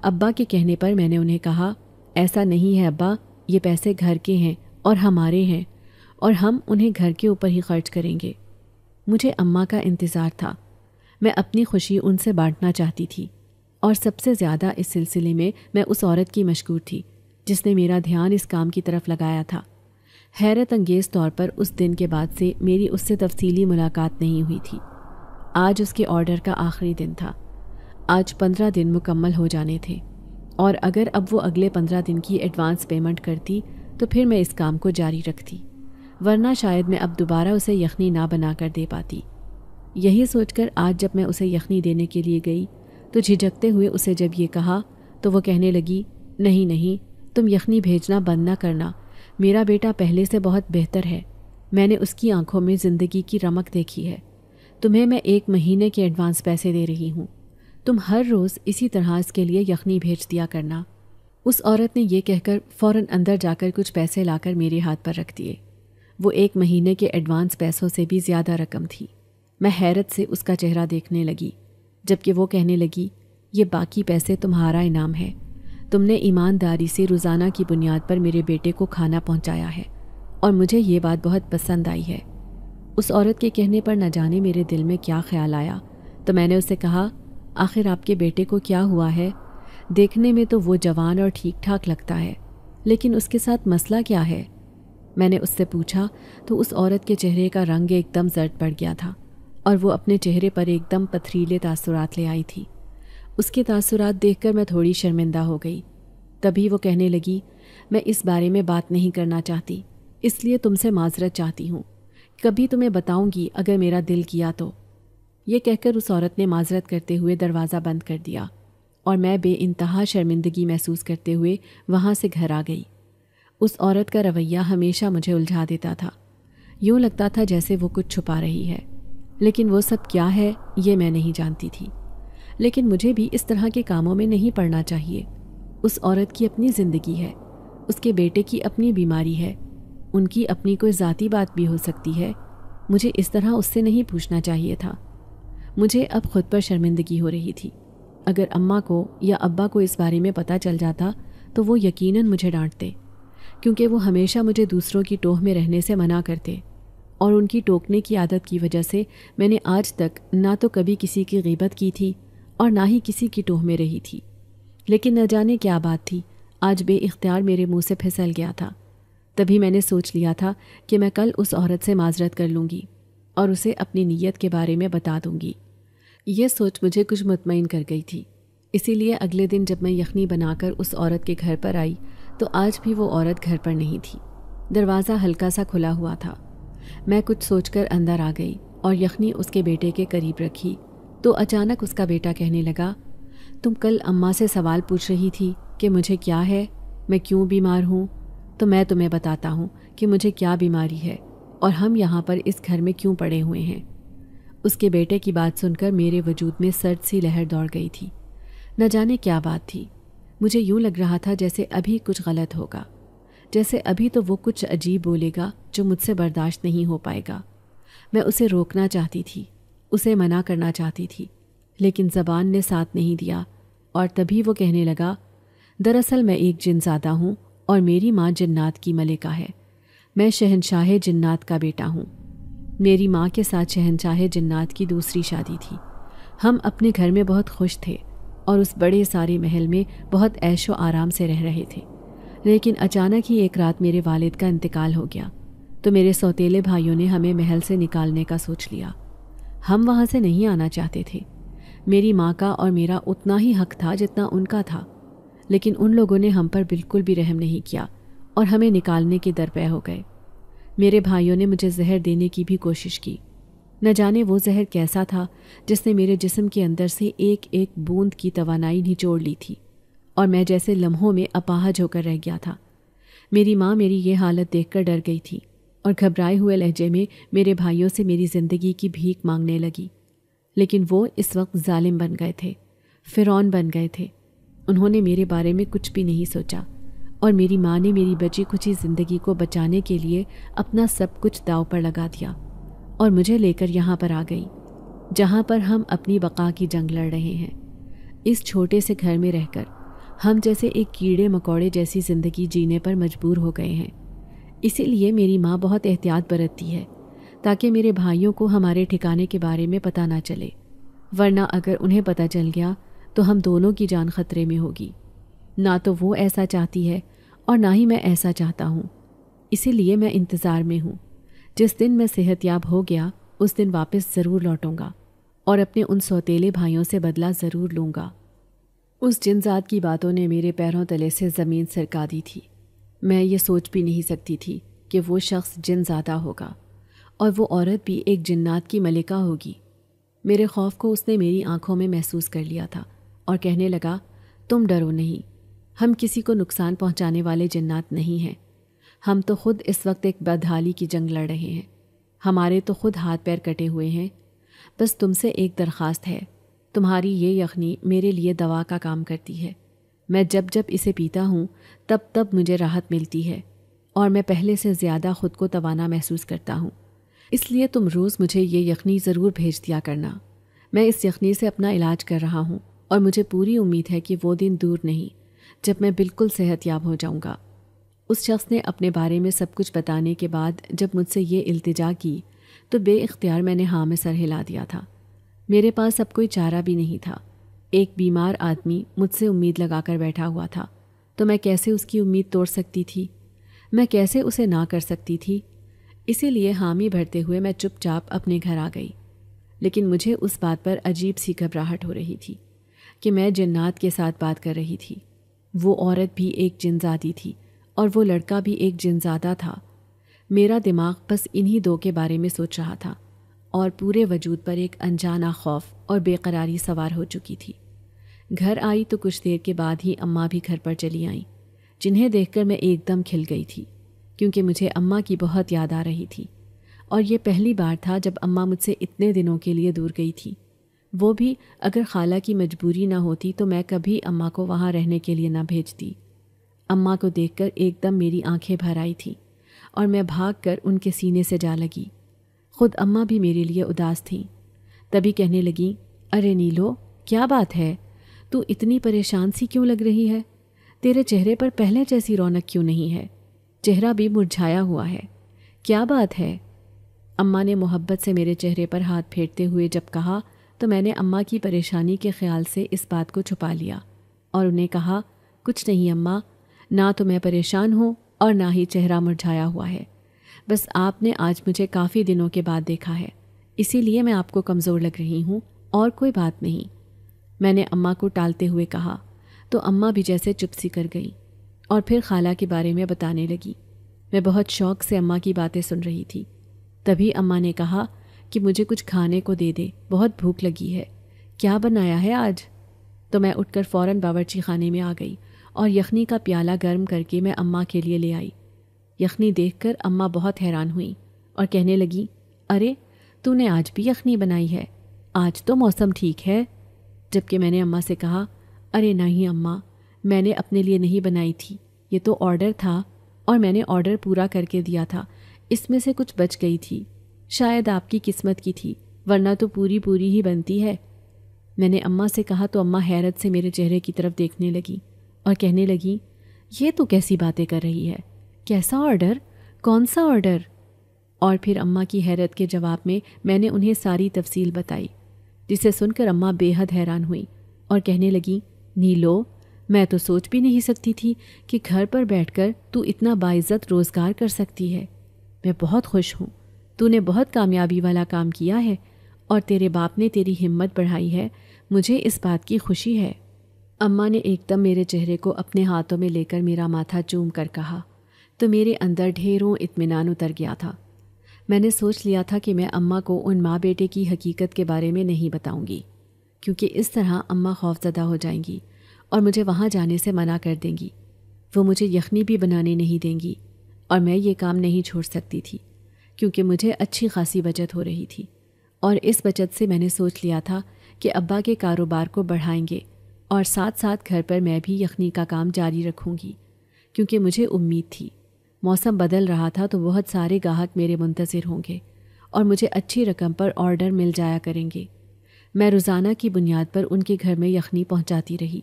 अब्बा के कहने पर मैंने उन्हें कहा ऐसा नहीं है अब्बा ये पैसे घर के हैं और हमारे हैं और हम उन्हें घर के ऊपर ही खर्च करेंगे मुझे अम्मा का इंतज़ार था मैं अपनी खुशी उनसे बांटना चाहती थी और सबसे ज़्यादा इस सिलसिले में मैं उस औरत की मशहूर थी जिसने मेरा ध्यान इस काम की तरफ लगाया था हैरत अंगेज तौर पर उस दिन के बाद से मेरी उससे तफसीली मुलाकात नहीं हुई थी आज उसके ऑर्डर का आखिरी दिन था आज पंद्रह दिन मुकम्मल हो जाने थे और अगर अब वो अगले पंद्रह दिन की एडवांस पेमेंट करती तो फिर मैं इस काम को जारी रखती वरना शायद मैं अब दोबारा उसे यखनी ना बना कर दे पाती यही सोचकर आज जब मैं उसे यखनी देने के लिए गई तो झिझकते हुए उसे जब ये कहा तो वो कहने लगी नहीं नहीं तुम यखनी भेजना बंद ना करना मेरा बेटा पहले से बहुत बेहतर है मैंने उसकी आंखों में ज़िंदगी की रमक देखी है तुम्हें मैं एक महीने के एडवांस पैसे दे रही हूँ तुम हर रोज़ इसी तरह इसके लिए यखनी भेज दिया करना उस औरत ने यह कहकर फ़ौरन अंदर जाकर कुछ पैसे लाकर मेरे हाथ पर रख दिए वो एक महीने के एडवांस पैसों से भी ज़्यादा रकम थी मैं हैरत से उसका चेहरा देखने लगी जबकि वो कहने लगी ये बाकी पैसे तुम्हारा इनाम है तुमने ईमानदारी से रोज़ाना की बुनियाद पर मेरे बेटे को खाना पहुंचाया है और मुझे ये बात बहुत पसंद आई है उस औरत के कहने पर न जाने मेरे दिल में क्या ख्याल आया तो मैंने उसे कहा आखिर आपके बेटे को क्या हुआ है देखने में तो वो जवान और ठीक ठाक लगता है लेकिन उसके साथ मसला क्या है मैंने उससे पूछा तो उस औरत के चेहरे का रंग एकदम जर्द पड़ गया था और वो अपने चेहरे पर एकदम पथरीले तासुरात ले आई थी उसके तासुरात देखकर मैं थोड़ी शर्मिंदा हो गई तभी वो कहने लगी मैं इस बारे में बात नहीं करना चाहती इसलिए तुमसे माजरत चाहती हूँ कभी तुम्हें बताऊँगी अगर मेरा दिल किया तो ये कहकर उस औरत ने माजरत करते हुए दरवाज़ा बंद कर दिया और मैं बे इंतहा शर्मिंदगी महसूस करते हुए वहाँ से घर आ गई उस औरत का रवैया हमेशा मुझे उलझा देता था यूँ लगता था जैसे वो कुछ छुपा रही है लेकिन वो सब क्या है ये मैं नहीं जानती थी लेकिन मुझे भी इस तरह के कामों में नहीं पड़ना चाहिए उस औरत की अपनी ज़िंदगी है उसके बेटे की अपनी बीमारी है उनकी अपनी कोई ज़ाती बात भी हो सकती है मुझे इस तरह उससे नहीं पूछना चाहिए था मुझे अब खुद पर शर्मिंदगी हो रही थी अगर अम्मा को या अब्बा को इस बारे में पता चल जाता तो वो यकीनन मुझे डांटते क्योंकि वो हमेशा मुझे दूसरों की टोह में रहने से मना करते और उनकी टोकने की आदत की वजह से मैंने आज तक ना तो कभी किसी की गिबत की थी और ना ही किसी की टोह में रही थी लेकिन न जाने क्या बात थी आज बेख्तियार मेरे मुंह से फिसल गया था तभी मैंने सोच लिया था कि मैं कल उस औरत से माजरत कर लूँगी और उसे अपनी नीयत के बारे में बता दूँगी यह सोच मुझे कुछ मुतमिन कर गई थी इसीलिए अगले दिन जब मैं यखनी बनाकर उस औरत के घर पर आई तो आज भी वो औरत घर पर नहीं थी दरवाज़ा हल्का सा खुला हुआ था मैं कुछ सोचकर अंदर आ गई और यखनी उसके बेटे के करीब रखी तो अचानक उसका बेटा कहने लगा तुम कल अम्मा से सवाल पूछ रही थी कि मुझे क्या है मैं क्यों बीमार हूँ तो मैं तुम्हें बताता हूँ कि मुझे क्या बीमारी है और हम यहाँ पर इस घर में क्यों पड़े हुए हैं उसके बेटे की बात सुनकर मेरे वजूद में सर्द सी लहर दौड़ गई थी न जाने क्या बात थी मुझे यूं लग रहा था जैसे अभी कुछ गलत होगा जैसे अभी तो वो कुछ अजीब बोलेगा जो मुझसे बर्दाश्त नहीं हो पाएगा मैं उसे रोकना चाहती थी उसे मना करना चाहती थी लेकिन जबान ने साथ नहीं दिया और तभी वो कहने लगा दरअसल मैं एक जिनजादा हूँ और मेरी माँ जन्नात की मलिका है मैं शहनशाह जन्नात का बेटा हूँ मेरी माँ के साथ शहनशाह जन्नात की दूसरी शादी थी हम अपने घर में बहुत खुश थे और उस बड़े सारे महल में बहुत ऐशो आराम से रह रहे थे लेकिन अचानक ही एक रात मेरे वालिद का इंतकाल हो गया तो मेरे सौतेले भाइयों ने हमें महल से निकालने का सोच लिया हम वहाँ से नहीं आना चाहते थे मेरी माँ का और मेरा उतना ही हक था जितना उनका था लेकिन उन लोगों ने हम पर बिल्कुल भी रहम नहीं किया और हमें निकालने के दरपे हो गए मेरे भाइयों ने मुझे जहर देने की भी कोशिश की न जाने वो जहर कैसा था जिसने मेरे जिस्म के अंदर से एक एक बूंद की तवानाई निचोड़ ली थी और मैं जैसे लम्हों में अपाहज होकर रह गया था मेरी माँ मेरी ये हालत देखकर डर गई थी और घबराए हुए लहजे में मेरे भाइयों से मेरी ज़िंदगी की भीख मांगने लगी लेकिन वो इस वक्त जालिम बन गए थे फिरौन बन गए थे उन्होंने मेरे बारे में कुछ भी नहीं सोचा और मेरी माँ ने मेरी बची खुची ज़िंदगी को बचाने के लिए अपना सब कुछ दाव पर लगा दिया और मुझे लेकर यहाँ पर आ गई जहाँ पर हम अपनी बका की जंग लड़ रहे हैं इस छोटे से घर में रहकर हम जैसे एक कीड़े मकोड़े जैसी ज़िंदगी जीने पर मजबूर हो गए हैं इसीलिए मेरी माँ बहुत एहतियात बरतती है ताकि मेरे भाइयों को हमारे ठिकाने के बारे में पता ना चले वरना अगर उन्हें पता चल गया तो हम दोनों की जान खतरे में होगी ना तो वो ऐसा चाहती है और ना ही मैं ऐसा चाहता हूँ इसीलिए मैं इंतज़ार में हूँ जिस दिन मैं सेहतयाब हो गया उस दिन वापस ज़रूर लौटूंगा और अपने उन सौतेले भाइयों से बदला ज़रूर लूँगा उस जिनजात की बातों ने मेरे पैरों तले से ज़मीन सरका दी थी मैं ये सोच भी नहीं सकती थी कि वो शख्स जिन ज़्यादा होगा और वो औरत भी एक जन्नात की मलिका होगी मेरे खौफ को उसने मेरी आंखों में महसूस कर लिया था और कहने लगा तुम डरो नहीं हम किसी को नुकसान पहुंचाने वाले जन्नात नहीं हैं हम तो खुद इस वक्त एक बदहाली की जंग लड़ रहे हैं हमारे तो खुद हाथ पैर कटे हुए हैं बस तुमसे एक दरख्वास्त है तुम्हारी ये यखनी मेरे लिए दवा का काम करती है मैं जब जब इसे पीता हूँ तब तब मुझे राहत मिलती है और मैं पहले से ज़्यादा ख़ुद को तवाना महसूस करता हूँ इसलिए तुम रोज़ मुझे ये यखनी ज़रूर भेज दिया करना मैं इस यखनी से अपना इलाज कर रहा हूँ और मुझे पूरी उम्मीद है कि वो दिन दूर नहीं जब मैं बिल्कुल सेहतयाब हो जाऊँगा उस शख्स ने अपने बारे में सब कुछ बताने के बाद जब मुझसे ये अल्तजा की तो बेख्तियार मैंने हाँ में सर हिला दिया था मेरे पास अब कोई चारा भी नहीं था एक बीमार आदमी मुझसे उम्मीद लगाकर बैठा हुआ था तो मैं कैसे उसकी उम्मीद तोड़ सकती थी मैं कैसे उसे ना कर सकती थी इसीलिए हामी भरते हुए मैं चुपचाप अपने घर आ गई लेकिन मुझे उस बात पर अजीब सी घबराहट हो रही थी कि मैं जिन्नात के साथ बात कर रही थी वो औरत भी एक जिनजादी थी और वो लड़का भी एक जिनजादा था मेरा दिमाग बस इन्हीं दो के बारे में सोच रहा था और पूरे वजूद पर एक अनजाना खौफ और बेकरारी सवार हो चुकी थी घर आई तो कुछ देर के बाद ही अम्मा भी घर पर चली आईं जिन्हें देखकर मैं एकदम खिल गई थी क्योंकि मुझे अम्मा की बहुत याद आ रही थी और ये पहली बार था जब अम्मा मुझसे इतने दिनों के लिए दूर गई थी वो भी अगर खाला की मजबूरी ना होती तो मैं कभी अम्मा को वहाँ रहने के लिए ना भेजती अम्मा को देखकर एकदम मेरी आंखें भर आई थीं और मैं भाग कर उनके सीने से जा लगी खुद अम्मा भी मेरे लिए उदास थीं तभी कहने लगीं अरे नीलो क्या बात है तू इतनी परेशान सी क्यों लग रही है तेरे चेहरे पर पहले जैसी रौनक क्यों नहीं है चेहरा भी मुरझाया हुआ है क्या बात है अम्मा ने मोहब्बत से मेरे चेहरे पर हाथ फेरते हुए जब कहा तो मैंने अम्मा की परेशानी के ख्याल से इस बात को छुपा लिया और उन्हें कहा कुछ नहीं अम्मा ना तो मैं परेशान हूँ और ना ही चेहरा मुरझाया हुआ है बस आपने आज मुझे काफ़ी दिनों के बाद देखा है इसीलिए मैं आपको कमज़ोर लग रही हूँ और कोई बात नहीं मैंने अम्मा को टालते हुए कहा तो अम्मा भी जैसे चुप सी कर गई और फिर खाला के बारे में बताने लगी मैं बहुत शौक से अम्मा की बातें सुन रही थी तभी अम्मा ने कहा कि मुझे कुछ खाने को दे दे बहुत भूख लगी है क्या बनाया है आज तो मैं उठकर फ़ौरन बावर्ची खाने में आ गई और यखनी का प्याला गर्म करके मैं अम्मा के लिए ले आई यखनी देखकर अम्मा बहुत हैरान हुई और कहने लगी अरे तूने आज भी यखनी बनाई है आज तो मौसम ठीक है जबकि मैंने अम्मा से कहा अरे नहीं अम्मा मैंने अपने लिए नहीं बनाई थी ये तो ऑर्डर था और मैंने ऑर्डर पूरा करके दिया था इसमें से कुछ बच गई थी शायद आपकी किस्मत की थी वरना तो पूरी पूरी ही बनती है मैंने अम्मा से कहा तो अम्मा हैरत से मेरे चेहरे की तरफ देखने लगी और कहने लगी ये तो कैसी बातें कर रही है कैसा ऑर्डर कौन सा ऑर्डर और फिर अम्मा की हैरत के जवाब में मैंने उन्हें सारी तफसील बताई जिसे सुनकर अम्मा बेहद हैरान हुई और कहने लगी नीलो मैं तो सोच भी नहीं सकती थी कि घर पर बैठकर तू इतना बाइज्जत रोज़गार कर सकती है मैं बहुत खुश हूँ तूने बहुत कामयाबी वाला काम किया है और तेरे बाप ने तेरी हिम्मत बढ़ाई है मुझे इस बात की खुशी है अम्मा ने एकदम मेरे चेहरे को अपने हाथों में लेकर मेरा माथा चूम कर कहा तो मेरे अंदर ढेरों इतमान उतर गया था मैंने सोच लिया था कि मैं अम्मा को उन माँ बेटे की हकीकत के बारे में नहीं बताऊंगी क्योंकि इस तरह अम्मा खौफजदा हो जाएंगी और मुझे वहाँ जाने से मना कर देंगी वो मुझे यखनी भी बनाने नहीं देंगी और मैं ये काम नहीं छोड़ सकती थी क्योंकि मुझे अच्छी खासी बचत हो रही थी और इस बचत से मैंने सोच लिया था कि अब्बा के कारोबार को बढ़ाएंगे और साथ साथ घर पर मैं भी यखनी का काम जारी रखूँगी क्योंकि मुझे उम्मीद थी मौसम बदल रहा था तो बहुत सारे गाहक मेरे मुंतज़र होंगे और मुझे अच्छी रकम पर ऑर्डर मिल जाया करेंगे मैं रोज़ाना की बुनियाद पर उनके घर में यखनी पहुंचाती रही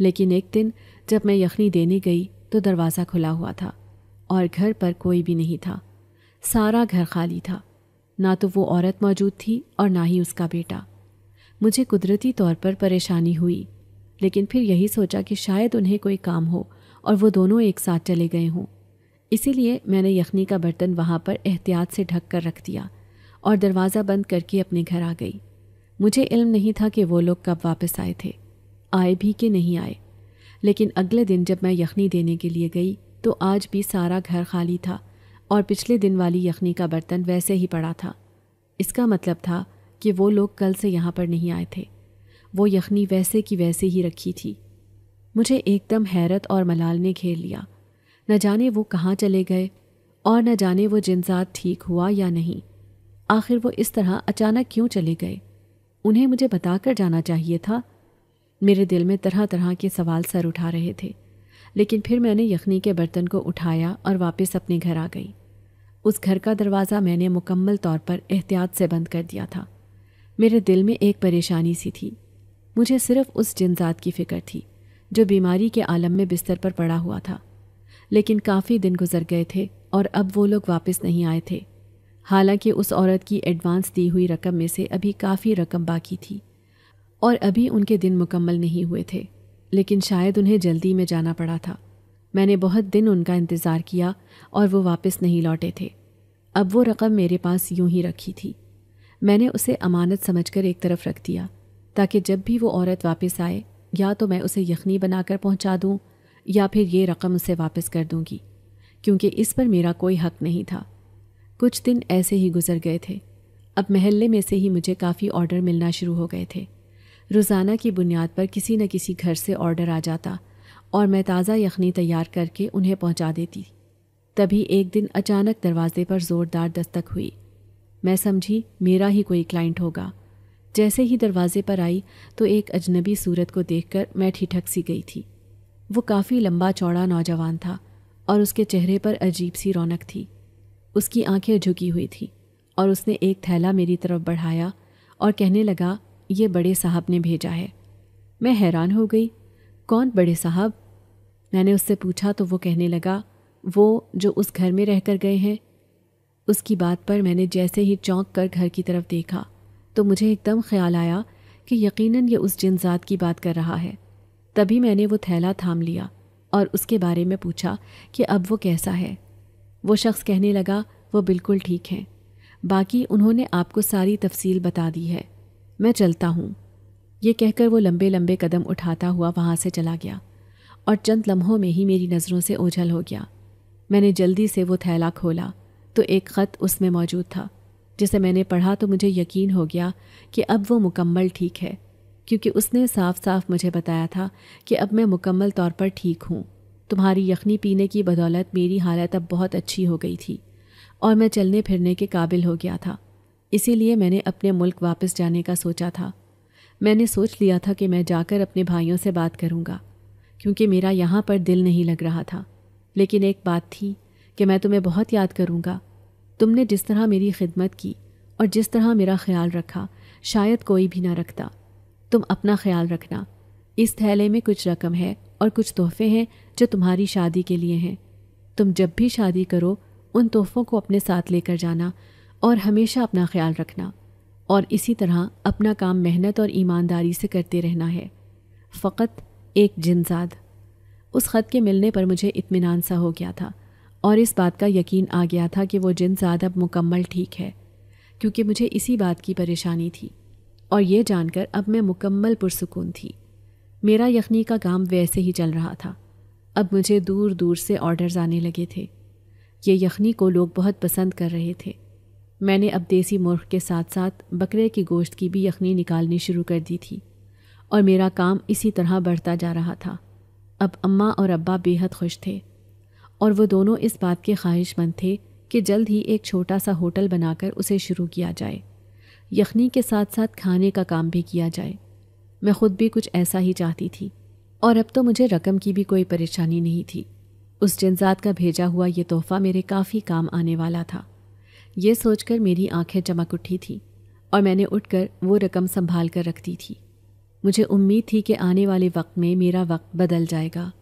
लेकिन एक दिन जब मैं यखनी देने गई तो दरवाज़ा खुला हुआ था और घर पर कोई भी नहीं था सारा घर खाली था ना तो वो औरत मौजूद थी और ना ही उसका बेटा मुझे कुदरती तौर पर परेशानी हुई लेकिन फिर यही सोचा कि शायद उन्हें कोई काम हो और वो दोनों एक साथ चले गए हों इसीलिए मैंने यखनी का बर्तन वहाँ पर एहतियात से ढक कर रख दिया और दरवाज़ा बंद करके अपने घर आ गई मुझे इल्म नहीं था कि वो लोग कब वापस आए थे आए भी कि नहीं आए लेकिन अगले दिन जब मैं यखनी देने के लिए गई तो आज भी सारा घर खाली था और पिछले दिन वाली यखनी का बर्तन वैसे ही पड़ा था इसका मतलब था कि वो लोग कल से यहाँ पर नहीं आए थे वो यखनी वैसे की वैसे ही रखी थी मुझे एकदम हैरत और मलाल ने घेर लिया न जाने वो कहाँ चले गए और न जाने वो जिनसात ठीक हुआ या नहीं आखिर वो इस तरह अचानक क्यों चले गए उन्हें मुझे बताकर जाना चाहिए था मेरे दिल में तरह तरह के सवाल सर उठा रहे थे लेकिन फिर मैंने यखनी के बर्तन को उठाया और वापस अपने घर आ गई उस घर का दरवाज़ा मैंने मुकम्मल तौर पर एहतियात से बंद कर दिया था मेरे दिल में एक परेशानी सी थी मुझे सिर्फ उस जिनजात की फ़िक्र थी जो बीमारी के आलम में बिस्तर पर पड़ा हुआ था लेकिन काफ़ी दिन गुजर गए थे और अब वो लोग वापस नहीं आए थे हालांकि उस औरत की एडवांस दी हुई रकम में से अभी काफ़ी रकम बाकी थी और अभी उनके दिन मुकम्मल नहीं हुए थे लेकिन शायद उन्हें जल्दी में जाना पड़ा था मैंने बहुत दिन उनका इंतज़ार किया और वो वापस नहीं लौटे थे अब वो रकम मेरे पास यूं ही रखी थी मैंने उसे अमानत समझकर एक तरफ रख दिया ताकि जब भी वो औरत वापस आए या तो मैं उसे यखनी बनाकर पहुंचा दूं या फिर ये रकम उसे वापस कर दूंगी क्योंकि इस पर मेरा कोई हक नहीं था कुछ दिन ऐसे ही गुजर गए थे अब महल्ले में से ही मुझे काफ़ी ऑर्डर मिलना शुरू हो गए थे रोज़ाना की बुनियाद पर किसी न किसी घर से ऑर्डर आ जाता और मैं ताज़ा यखनी तैयार करके उन्हें पहुंचा देती तभी एक दिन अचानक दरवाजे पर ज़ोरदार दस्तक हुई मैं समझी मेरा ही कोई क्लाइंट होगा जैसे ही दरवाजे पर आई तो एक अजनबी सूरत को देखकर मैं ठिठक सी गई थी वो काफ़ी लंबा चौड़ा नौजवान था और उसके चेहरे पर अजीब सी रौनक थी उसकी आंखें झुकी हुई थी और उसने एक थैला मेरी तरफ बढ़ाया और कहने लगा ये बड़े साहब ने भेजा है मैं हैरान हो गई कौन बड़े साहब मैंने उससे पूछा तो वो कहने लगा वो जो उस घर में रह कर गए हैं उसकी बात पर मैंने जैसे ही चौंक कर घर की तरफ देखा तो मुझे एकदम ख्याल आया कि यकीनन ये उस जिनजात की बात कर रहा है तभी मैंने वो थैला थाम लिया और उसके बारे में पूछा कि अब वो कैसा है वो शख्स कहने लगा वो बिल्कुल ठीक हैं बाकी उन्होंने आपको सारी तफसील बता दी है मैं चलता हूँ ये कहकर वो लंबे लंबे कदम उठाता हुआ वहाँ से चला गया और चंद लम्हों में ही मेरी नज़रों से ओझल हो गया मैंने जल्दी से वो थैला खोला तो एक ख़त उसमें मौजूद था जिसे मैंने पढ़ा तो मुझे यकीन हो गया कि अब वो मुकम्मल ठीक है क्योंकि उसने साफ साफ मुझे बताया था कि अब मैं मुकम्मल तौर पर ठीक हूँ तुम्हारी यखनी पीने की बदौलत मेरी हालत अब बहुत अच्छी हो गई थी और मैं चलने फिरने के काबिल हो गया था इसीलिए मैंने अपने मुल्क वापस जाने का सोचा था मैंने सोच लिया था कि मैं जाकर अपने भाइयों से बात करूँगा क्योंकि मेरा यहाँ पर दिल नहीं लग रहा था लेकिन एक बात थी कि मैं तुम्हें बहुत याद करूँगा तुमने जिस तरह मेरी खिदमत की और जिस तरह मेरा ख्याल रखा शायद कोई भी ना रखता तुम अपना ख्याल रखना इस थैले में कुछ रकम है और कुछ तोहफे हैं जो तुम्हारी शादी के लिए हैं तुम जब भी शादी करो उन तोहफ़ों को अपने साथ लेकर जाना और हमेशा अपना ख्याल रखना और इसी तरह अपना काम मेहनत और ईमानदारी से करते रहना है फ़कत एक जिनजाद उस ख़त के मिलने पर मुझे इतमान सा हो गया था और इस बात का यकीन आ गया था कि वो जिनजाद अब मुकम्मल ठीक है क्योंकि मुझे इसी बात की परेशानी थी और ये जानकर अब मैं मुकम्मल पुरसकून थी मेरा यखनी का काम वैसे ही चल रहा था अब मुझे दूर दूर से ऑर्डर्स आने लगे थे ये यखनी को लोग बहुत पसंद कर रहे थे मैंने अब देसी मुर्ख के साथ साथ बकरे के गोश्त की भी यखनी निकालनी शुरू कर दी थी और मेरा काम इसी तरह बढ़ता जा रहा था अब अम्मा और अब्बा बेहद खुश थे और वो दोनों इस बात के ख्वाहिशमंद थे कि जल्द ही एक छोटा सा होटल बनाकर उसे शुरू किया जाए यखनी के साथ साथ खाने का काम भी किया जाए मैं खुद भी कुछ ऐसा ही चाहती थी और अब तो मुझे रकम की भी कोई परेशानी नहीं थी उस जनजात का भेजा हुआ ये तोहफ़ा मेरे काफ़ी काम आने वाला था ये सोचकर मेरी आंखें चमक उठी थी और मैंने उठकर वो रकम संभाल कर रख दी थी मुझे उम्मीद थी कि आने वाले वक्त में मेरा वक्त बदल जाएगा